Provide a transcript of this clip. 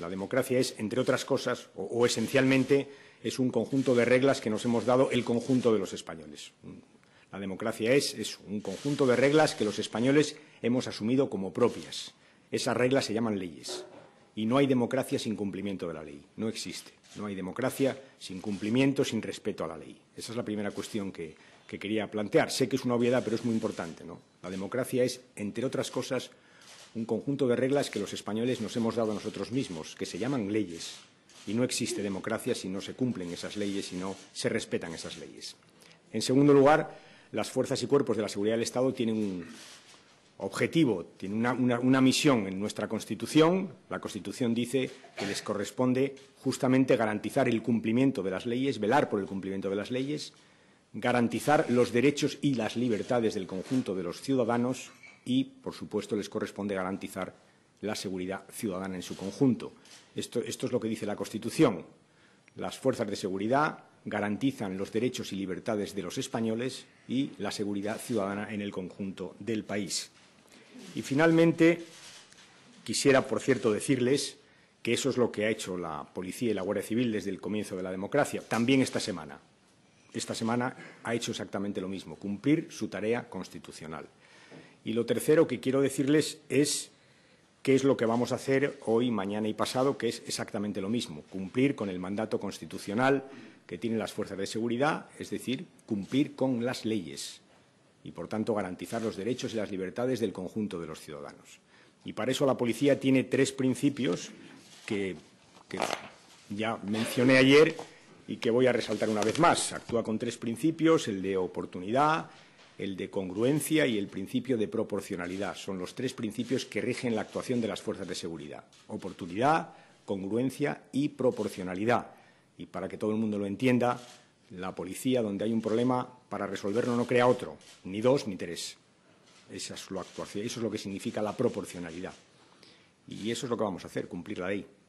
La democracia es, entre otras cosas, o, esencialmente, es un conjunto de reglas que nos hemos dado el conjunto de los españoles. La democracia es, un conjunto de reglas que los españoles hemos asumido como propias. Esas reglas se llaman leyes. Y no hay democracia sin cumplimiento de la ley. No existe. No hay democracia sin cumplimiento, sin respeto a la ley. Esa es la primera cuestión que, que quería plantear. Sé que es una obviedad, pero es muy importante. ¿no? La democracia es, entre otras cosas, un conjunto de reglas que los españoles nos hemos dado a nosotros mismos, que se llaman leyes. Y no existe democracia si no se cumplen esas leyes, si no se respetan esas leyes. En segundo lugar, las fuerzas y cuerpos de la seguridad del Estado tienen un objetivo, tienen una, una misión en nuestra Constitución. La Constitución dice que les corresponde justamente garantizar el cumplimiento de las leyes, velar por el cumplimiento de las leyes, garantizar los derechos y las libertades del conjunto de los ciudadanos y, por supuesto, les corresponde garantizar la seguridad ciudadana en su conjunto. Esto, es lo que dice la Constitución. Las fuerzas de seguridad garantizan los derechos y libertades de los españoles y la seguridad ciudadana en el conjunto del país. Y, finalmente, quisiera, por cierto, decirles que eso es lo que ha hecho la Policía y la Guardia Civil desde el comienzo de la democracia, también esta semana. Esta semana ha hecho exactamente lo mismo, cumplir su tarea constitucional. Y lo tercero que quiero decirles es qué es lo que vamos a hacer hoy, mañana y pasado, que es exactamente lo mismo, cumplir con el mandato constitucional que tienen las fuerzas de seguridad, es decir, cumplir con las leyes y, por tanto, garantizar los derechos y las libertades del conjunto de los ciudadanos. Y para eso la policía tiene tres principios que, que ya mencioné ayer y que voy a resaltar una vez más. Actúa con tres principios, el de oportunidad, el de congruencia y el principio de proporcionalidad. Son los tres principios que rigen la actuación de las fuerzas de seguridad. Oportunidad, congruencia y proporcionalidad. Y para que todo el mundo lo entienda, la policía, donde hay un problema, para resolverlo no crea otro, ni dos ni tres. actuación, eso es lo que significa la proporcionalidad. Y eso es lo que vamos a hacer, cumplir la ley.